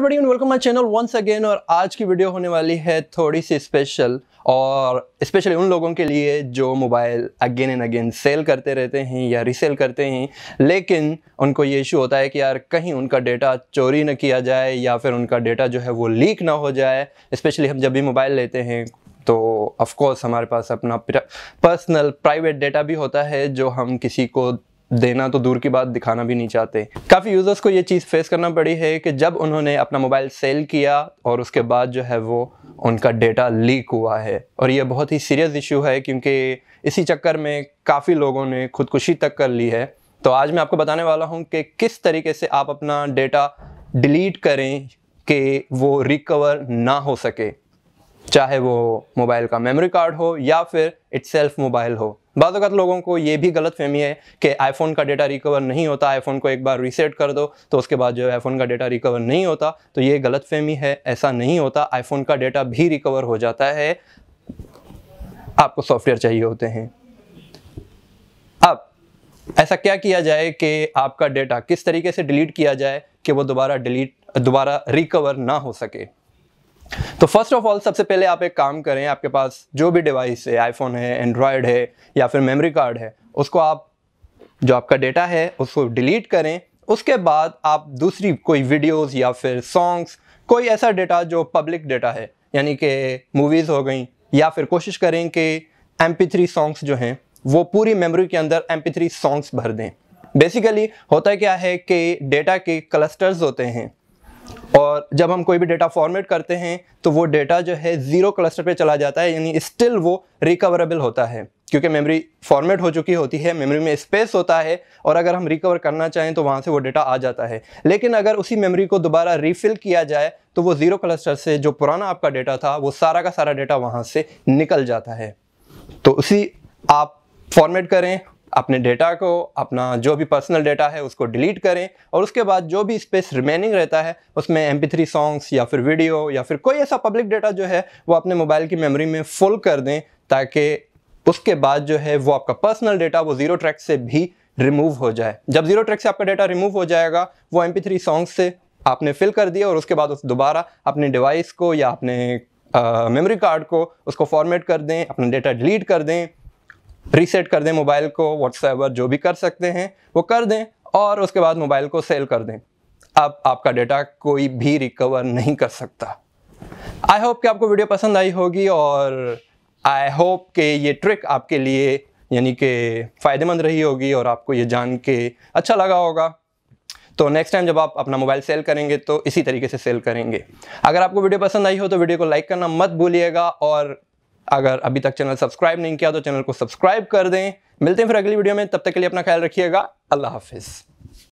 everybody welcome my channel once again और आज की वीडियो होने वाली है थोड़ी सी स्पेशल और स्पेशली उन लोगों के लिए जो mobile again and again sell करते रहते हैं या रीसेल करते हैं लेकिन उनको ये इशू होता है कि यार कहीं उनका डेटा चोरी न किया जाए या फिर उनका डेटा जो है वो लीक ना हो जाए स्पेशली हम जब भी मोबाइल लेते हैं तो ऑफ़ कोर्स हमारे पास अपना पर्सनल प्राइवेट डेटा भी होता है जो हम किसी को देना तो दूर की बात दिखाना भी नहीं चाहते काफ़ी यूज़र्स को ये चीज़ फेस करना पड़ी है कि जब उन्होंने अपना मोबाइल सेल किया और उसके बाद जो है वो उनका डेटा लीक हुआ है और ये बहुत ही सीरियस इशू है क्योंकि इसी चक्कर में काफ़ी लोगों ने खुदकुशी तक कर ली है तो आज मैं आपको बताने वाला हूँ कि किस तरीके से आप अपना डेटा डिलीट करें कि वो रिकवर ना हो सके चाहे वो मोबाइल का मेमोरी कार्ड हो या फिर इट्स मोबाइल हो बाद लोगों को ये भी गलत फहमी है कि आईफोन का डेटा रिकवर नहीं होता आईफोन को एक बार रीसेट कर दो तो उसके बाद जो है आईफोन का डेटा रिकवर नहीं होता तो ये गलत फहमी है ऐसा नहीं होता आईफोन का डेटा भी रिकवर हो जाता है आपको सॉफ्टवेयर चाहिए होते हैं अब ऐसा क्या किया जाए कि आपका डेटा किस तरीके से डिलीट किया जाए कि वो दोबारा डिलीट दोबारा रिकवर ना हो सके तो फर्स्ट ऑफ ऑल सबसे पहले आप एक काम करें आपके पास जो भी डिवाइस है आईफोन है एंड्रॉयड है या फिर मेमोरी कार्ड है उसको आप जो आपका डेटा है उसको डिलीट करें उसके बाद आप दूसरी कोई वीडियोस या फिर सॉन्ग्स कोई ऐसा डेटा जो पब्लिक डेटा है यानी कि मूवीज़ हो गई या फिर कोशिश करें कि एम पी सॉन्ग्स जो हैं वो पूरी मेमोरी के अंदर एम पी सॉन्ग्स भर दें बेसिकली होता क्या है कि डेटा के क्लस्टर्स होते हैं और जब हम कोई भी डेटा फॉर्मेट करते हैं तो वो डेटा जो है ज़ीरो क्लस्टर पे चला जाता है यानी स्टिल वो रिकवरेबल होता है क्योंकि मेमोरी फॉर्मेट हो चुकी होती है मेमोरी में स्पेस होता है और अगर हम रिकवर करना चाहें तो वहाँ से वो डेटा आ जाता है लेकिन अगर उसी मेमोरी को दोबारा रिफिल किया जाए तो वो ज़ीरो क्लस्टर से जो पुराना आपका डेटा था वो सारा का सारा डेटा वहाँ से निकल जाता है तो उसी आप फॉर्मेट करें अपने डेटा को अपना जो भी पर्सनल डेटा है उसको डिलीट करें और उसके बाद जो भी स्पेस रिमेनिंग रहता है उसमें एम पी सॉन्ग्स या फिर वीडियो या फिर कोई ऐसा पब्लिक डेटा जो है वो अपने मोबाइल की मेमोरी में फुल कर दें ताकि उसके बाद जो है वो आपका पर्सनल डेटा वो ज़ीरो ट्रैक से भी रिमूव हो जाए जब ज़ीरो ट्रैक से आपका डेटा रिमूव हो जाएगा वो एम पी सॉन्ग्स से आपने फिल कर दिया और उसके बाद उस दोबारा अपने डिवाइस को या अपने मेमोरी कार्ड को उसको फॉर्मेट कर दें अपना डेटा डिलीट कर दें रीसेट कर दें मोबाइल को व्हाट्सएवर जो भी कर सकते हैं वो कर दें और उसके बाद मोबाइल को सेल कर दें अब आपका डेटा कोई भी रिकवर नहीं कर सकता आई होप कि आपको वीडियो पसंद आई होगी और आई होप कि ये ट्रिक आपके लिए यानी कि फ़ायदेमंद रही होगी और आपको ये जान के अच्छा लगा होगा तो नेक्स्ट टाइम जब आप अपना मोबाइल सेल करेंगे तो इसी तरीके से सेल करेंगे अगर आपको वीडियो पसंद आई हो तो वीडियो को लाइक करना मत भूलिएगा और अगर अभी तक चैनल सब्सक्राइब नहीं किया तो चैनल को सब्सक्राइब कर दें मिलते हैं फिर अगली वीडियो में तब तक के लिए अपना ख्याल रखिएगा अल्लाह हाफिज़